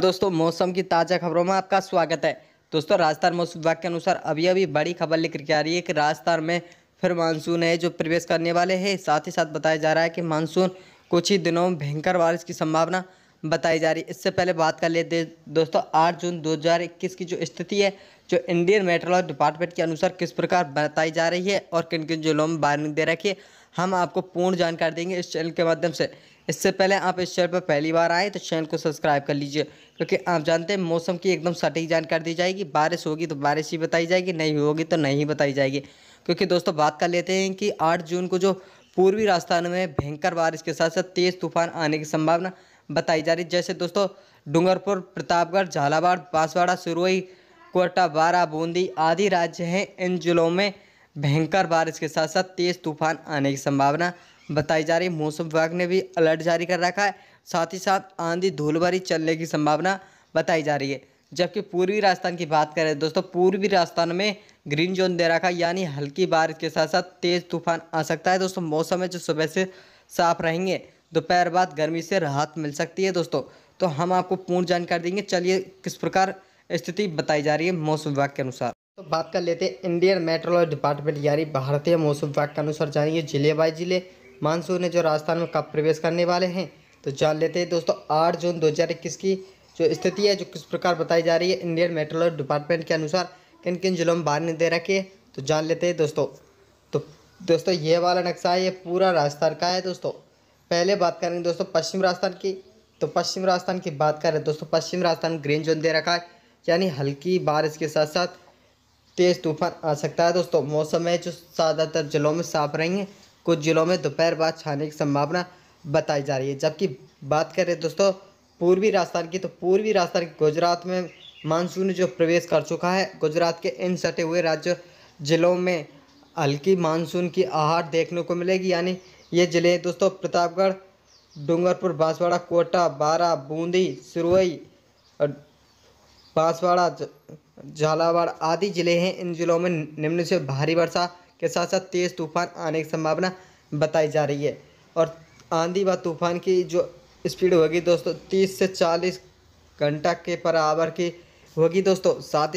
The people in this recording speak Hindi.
दोस्तों मौसम की ताज़ा खबरों में आपका स्वागत है दोस्तों राजस्थान मौसम विभाग के अनुसार अभी अभी बड़ी खबर लेकर के आ रही है कि राजस्थान में फिर मानसून है जो प्रवेश करने वाले हैं साथ ही साथ बताया जा रहा है कि मानसून कुछ ही दिनों में भयंकर बारिश की संभावना बताई जा रही है इससे पहले बात कर लेते दोस्तों आठ जून दो की जो स्थिति है जो इंडियन मेट्रोलॉजी डिपार्टमेंट के अनुसार किस प्रकार बताई जा रही है और किन किन जिलों में वार्निंग दे रखी है हम आपको पूर्ण जानकारी देंगे इस चैनल के माध्यम से इससे पहले आप इस चैनल पर पहली बार आए तो चैनल को सब्सक्राइब कर लीजिए क्योंकि आप जानते हैं मौसम की एकदम सटीक जानकारी दी जाएगी बारिश होगी तो बारिश ही बताई जाएगी नहीं होगी तो नहीं बताई जाएगी क्योंकि दोस्तों बात कर लेते हैं कि आठ जून को जो पूर्वी राजस्थान में भयंकर बारिश के साथ साथ तेज़ तूफान आने की संभावना बताई जा रही जैसे दोस्तों डूंगरपुर प्रतापगढ़ झालावाड़ बांसवाड़ा सिरोई कोटा बारा बूंदी आदि राज्य हैं इन जिलों में भयंकर बारिश के साथ साथ तेज़ तूफान आने की संभावना बताई जा रही मौसम विभाग ने भी अलर्ट जारी कर रखा है साथ ही साथ आंधी धूलभरी चलने की संभावना बताई जा रही है जबकि पूर्वी राजस्थान की बात करें दोस्तों पूर्वी राजस्थान में ग्रीन जोन दे रखा है यानी हल्की बारिश के साथ साथ तेज़ तूफान आ सकता है दोस्तों मौसम है जो सुबह से साफ रहेंगे दोपहर बाद गर्मी से राहत मिल सकती है दोस्तों तो हम आपको पूर्ण जानकारी देंगे चलिए किस प्रकार स्थिति बताई जा रही है मौसम विभाग के अनुसार तो बात कर लेते हैं इंडियन मेट्रोलॉजी डिपार्टमेंट यानी भारतीय मौसम विभाग के अनुसार जानिए जिले बाई जिले मानसून है जो राजस्थान में कब प्रवेश करने वाले हैं तो जान लेते हैं दोस्तों आठ जून दो की जो स्थिति है जो किस प्रकार बताई जा रही है इंडियन मेट्रोलॉजी डिपार्टमेंट के अनुसार किन किन जिलों में बारिश दे रखी है तो जान लेते हैं दोस्तों तो दोस्तों ये वाला नक्शा है ये पूरा राजस्थान का है दोस्तों पहले बात करेंगे दोस्तों पश्चिम राजस्थान की तो पश्चिम राजस्थान की बात करें दोस्तों पश्चिम राजस्थान ग्रीन जोन दे रखा है यानी हल्की बारिश के साथ साथ तेज़ तूफान आ सकता है दोस्तों मौसम है जो ज़्यादातर ज़िलों में साफ रहेंगे कुछ ज़िलों में दोपहर बाद छाने की संभावना बताई जा रही है जबकि बात करें दोस्तों पूर्वी राजस्थान की तो पूर्वी राजस्थान गुजरात में मानसून जो प्रवेश कर चुका है गुजरात के इन सटे हुए राज्य ज़िलों में हल्की मानसून की आहट देखने को मिलेगी यानी ये ज़िले दोस्तों प्रतापगढ़ डूंगरपुर बांसवाड़ा कोटा बारा बूंदी सिरोई बांसवाड़ा झालावाड़ आदि ज़िले हैं इन ज़िलों में निम्न से भारी वर्षा के साथ साथ तेज़ तूफान आने की संभावना बताई जा रही है और आंधी व तूफान की जो स्पीड होगी दोस्तों तीस से चालीस घंटा के पर आवर की होगी दोस्तों साथ ही